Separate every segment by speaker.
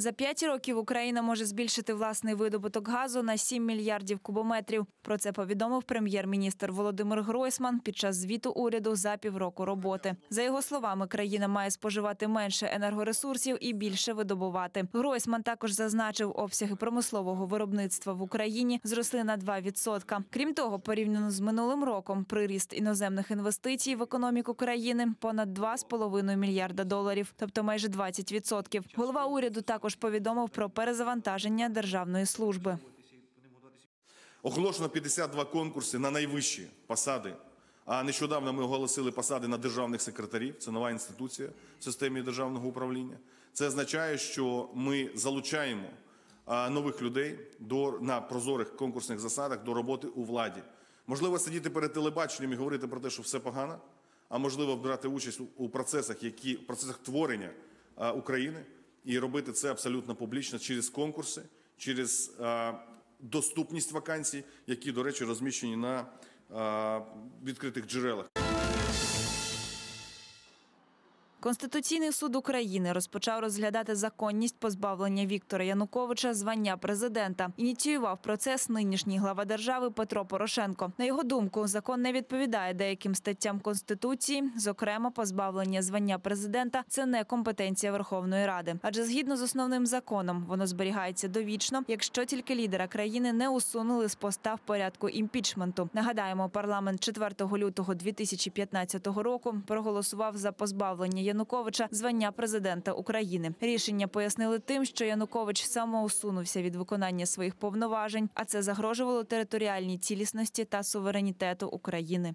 Speaker 1: За п'ять років Україна може збільшити власний видобуток газу на 7 мільярдів кубометрів. Про це повідомив прем'єр-міністр Володимир Гройсман під час звіту уряду за півроку роботи. За його словами, країна має споживати менше енергоресурсів і більше видобувати. Гройсман також зазначив, обсяги промислового виробництва в Україні зросли на 2%. Крім того, порівняно з минулим роком приріст іноземних інвестицій в економіку країни понад 2,5 мільярда доларів, тобто майже 20%. Голова уряду також також повідомив про перезавантаження державної служби.
Speaker 2: Оголошено 52 конкурси на найвищі посади. А нещодавно ми оголосили посади на державних секретарів. Це нова інституція в системі державного управління. Це означає, що ми залучаємо нових людей до на прозорих конкурсних засадах до роботи у владі. Можливо, сидіти перед телебаченням і говорити про те, що все погано, а можливо брати участь у процесах, які процесах творення України і робити це абсолютно публічно через конкурси, через е, доступність вакансій, які, до речі, розміщені на е, відкритих джерелах.
Speaker 1: Конституційний суд України розпочав розглядати законність позбавлення Віктора Януковича звання президента. Ініціював процес нинішній глава держави Петро Порошенко. На його думку, закон не відповідає деяким статтям конституції. Зокрема, позбавлення звання президента це не компетенція Верховної Ради, адже згідно з основним законом воно зберігається довічно, якщо тільки лідера країни не усунули з поста в порядку імпічменту. Нагадаємо, парламент 4 лютого 2015 року проголосував за позбавлення. Януковича звання президента України. Рішення пояснили тим, що Янукович самоусунувся від виконання своїх повноважень, а це загрожувало територіальній цілісності та суверенітету України.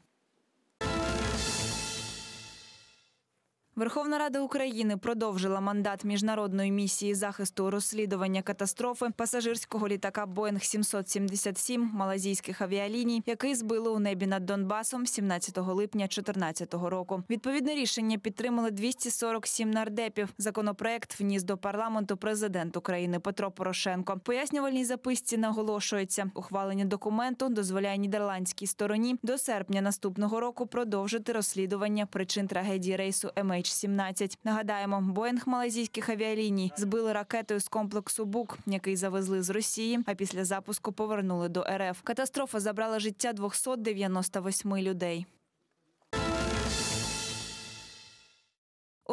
Speaker 1: Верховна Рада України продовжила мандат міжнародної місії захисту розслідування катастрофи пасажирського літака Боїнг 777 малазійських авіаліній, який збило у небі над Донбасом 17 липня 2014 року. Відповідне рішення підтримали 247 нардепів. Законопроект вніс до парламенту президент України Петро Порошенко. Пояснювальній записці наголошується, ухвалення документу дозволяє нідерландській стороні до серпня наступного року продовжити розслідування причин трагедії рейсу MH ніч 17 Нагадаємо, Боїнг малазійських авіаліній збили ракетою з комплексу Бук, який завезли з Росії. А після запуску повернули до РФ. Катастрофа забрала життя 298 людей.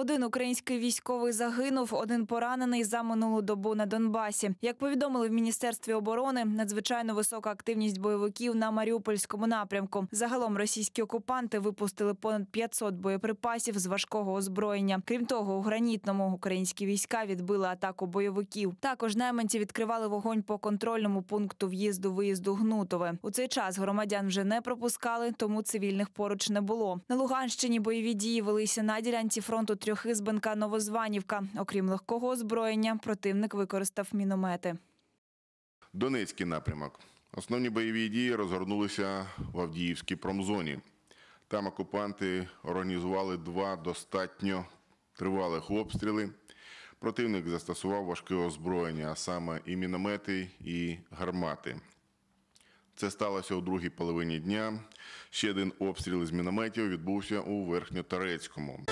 Speaker 1: Один український військовий загинув, один поранений за минулу добу на Донбасі. Як повідомили в міністерстві оборони, надзвичайно висока активність бойовиків на Маріупольському напрямку. Загалом російські окупанти випустили понад 500 боєприпасів з важкого озброєння. Крім того, у гранітному українські війська відбили атаку бойовиків. Також найманці відкривали вогонь по контрольному пункту в'їзду виїзду Гнутове. У цей час громадян вже не пропускали, тому цивільних поруч не було. На Луганщині бойові дії велися на ділянці фронту трьох трьохизбенка Новозванівка. Окрім легкого озброєння, противник використав міномети.
Speaker 2: Донецький напрямок. Основні бойові дії розгорнулися в Авдіївській промзоні. Там окупанти організували два достатньо тривалих обстріли. Противник застосував важке озброєння, а саме і міномети, і гармати. Це сталося у другій половині дня. Ще один обстріл з мінометів відбувся у Верхньотарецькому.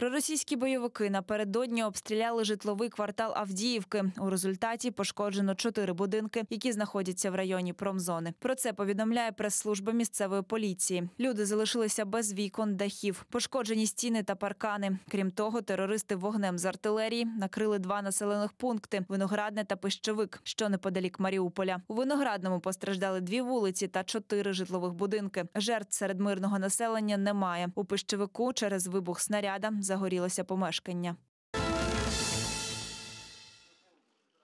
Speaker 1: Проросійські бойовики напередодні обстріляли житловий квартал Авдіївки. У результаті пошкоджено чотири будинки, які знаходяться в районі промзони. Про це повідомляє прес-служба місцевої поліції. Люди залишилися без вікон, дахів, пошкоджені стіни та паркани. Крім того, терористи вогнем з артилерії накрили два населених пункти виноградне та пищовик, що неподалік Маріуполя. У виноградному постраждали дві вулиці та чотири житлових будинки. Жертв серед мирного населення немає. У пищовику через вибух снаряда загорілося помешкання.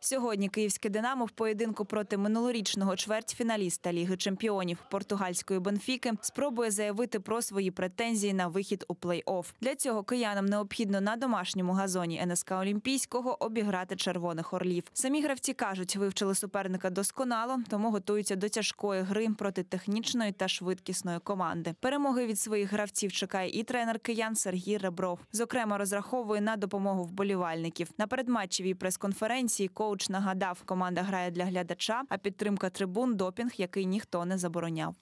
Speaker 1: Сьогодні київське Динамо в поєдинку проти минулорічного чвертьфіналіста Ліги Чемпіонів португальської Бенфіки спробує заявити про свої претензії на вихід у плей-офф. Для цього киянам необхідно на домашньому газоні НСК Олімпійського обіграти червоних орлів. Самі гравці кажуть, вивчили суперника досконало, тому готуються до тяжкої гри проти технічної та швидкісної команди. Перемоги від своїх гравців чекає і тренер киян Сергій Ребров. Зокрема, розраховує на допомогу вболівальників на передматчевій прес-конференції. Коу Коуч нагадав, команда грає для глядача, а підтримка трибун допінг, який ніхто не забороняв.